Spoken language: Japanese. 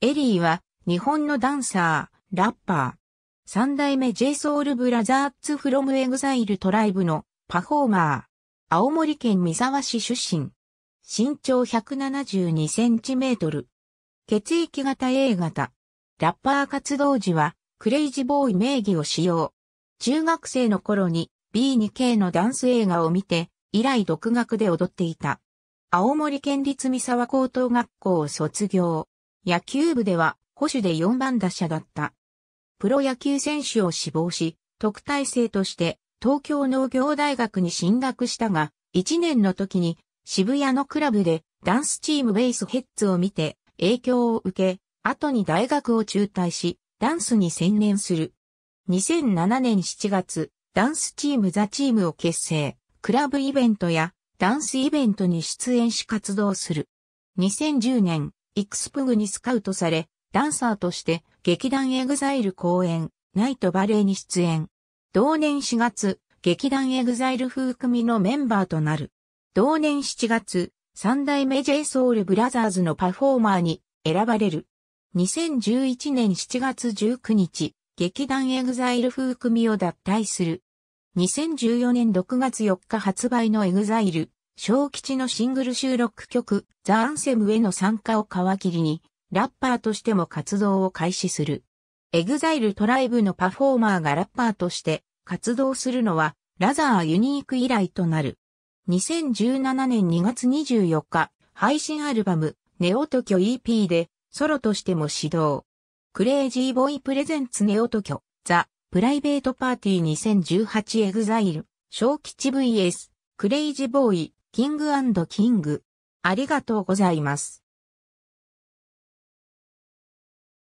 エリーは日本のダンサー、ラッパー。三代目 j ソ o ルブラザー t フロムエグザイルトライブのパフォーマー。青森県三沢市出身。身長172センチメートル。血液型 A 型。ラッパー活動時はクレイジーボーイ名義を使用。中学生の頃に B2K のダンス映画を見て、以来独学で踊っていた。青森県立三沢高等学校を卒業。野球部では保守で4番打者だった。プロ野球選手を志望し、特待生として東京農業大学に進学したが、1年の時に渋谷のクラブでダンスチームベースヘッズを見て影響を受け、後に大学を中退し、ダンスに専念する。2007年7月、ダンスチームザチームを結成、クラブイベントやダンスイベントに出演し活動する。2010年、イクスプグにスカウトされ、ダンサーとして劇団エグザイル公演、ナイトバレーに出演。同年4月、劇団エグザイル風組のメンバーとなる。同年7月、三代目 j ソウルブラザーズのパフォーマーに選ばれる。2011年7月19日、劇団エグザイル風組を脱退する。2014年6月4日発売のエグザイル小吉のシングル収録曲、ザ・アンセムへの参加を皮切りに、ラッパーとしても活動を開始する。エグザイルトライブのパフォーマーがラッパーとして活動するのは、ラザーユニーク以来となる。2017年2月24日、配信アルバム、ネオトキョ EP で、ソロとしても始動。クレイジーボーイプレゼンツネオトキョ、ザ・プライベートパーティー2018エグザイル、小吉 VS、クレイジーボーイ、キングキング。ありがとうございます。